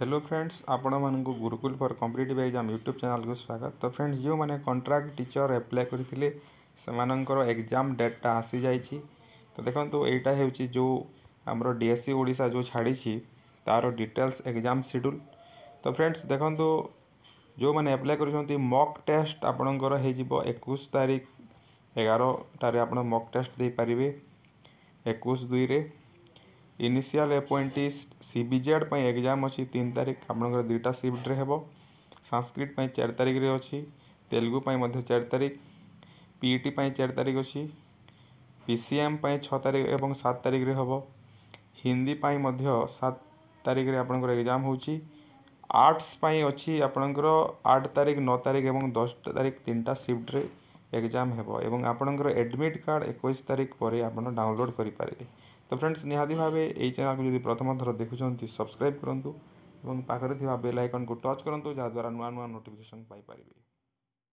hello friends ଆପଣମାନଙ୍କୁ Gurukul for competitive exam YouTube ଚ୍ୟାନେଲ୍କୁ ସ୍ୱାଗତ ତ ଫ୍ରେଣ୍ଡସ୍ ଯେଉଁମାନେ କଣ୍ଟ୍ରାକ୍ଟ ଟିଚର୍ ଆପ୍ଲାଏ କରିଥିଲେ ସେମାନଙ୍କର ଏକ୍ଜାମ୍ ଡେଟ୍ଟା ଆସିଯାଇଛି ତ ଦେଖନ୍ତୁ ଏଇଟା ହେଉଛି ଯେଉଁ ଆମର ଡି ଏସ୍ ସି ଓଡ଼ିଶା ଯେଉଁ ଛାଡ଼ିଛି ତା'ର ଡିଟେଲ୍ସ ଏକ୍ଜାମ୍ ସିଡ୍ୟୁଲ୍ ତ ଫ୍ରେଣ୍ଡସ୍ ଦେଖନ୍ତୁ ଯେଉଁମାନେ ଆପ୍ଲାଏ କରିଛନ୍ତି ମକ୍ ଟେଷ୍ଟ ଆପଣଙ୍କର ହେଇଯିବ ଏକୋଇଶ ତାରିଖ ଏଗାରଟାରେ ଆପଣ ମକ୍ ଟେଷ୍ଟ ଦେଇପାରିବେ ଏକୋଇଶ ଦୁଇରେ इनिशियाल एपोइंटी सी विजेड एक्जाम अच्छी तीन तारीख आप दुटा सिफ्ट्रे हे सांस्क्रित चार तारिख रे अच्छी तेलुगु चार तारिख पीईटी चार तारिख अच्छी पीसीएम पर छः तारिख ए सात तारिख रे हम हिंदी सात तारिख में आपंकर एग्जाम हो आर्ट्स अच्छी आपण आठ तारिख नौ तारिख और दस तारिख तीन टा सिफ्ट्रे ଏକ୍ଜାମ୍ ହେବ ଏବଂ ଆପଣଙ୍କର ଆଡ଼ମିଟ୍ କାର୍ଡ଼ ଏକୋଇଶ ତାରିଖ ପରେ ଆପଣ ଡାଉନଲୋଡ଼୍ କରିପାରିବେ ତ ଫ୍ରେଣ୍ଡସ୍ ନିହାତି ଭାବେ ଏହି ଚ୍ୟାନେଲ୍କୁ ଯଦି ପ୍ରଥମ ଥର ଦେଖୁଛନ୍ତି ସବସ୍କ୍ରାଇବ୍ କରନ୍ତୁ ଏବଂ ପାଖରେ ଥିବା ବେଲ୍ ଆଇକନ୍କୁ ଟଚ୍ କରନ୍ତୁ ଯାହାଦ୍ୱାରା ନୂଆ ନୂଆ ନୋଟିଫିକେସନ୍ ପାଇପାରିବେ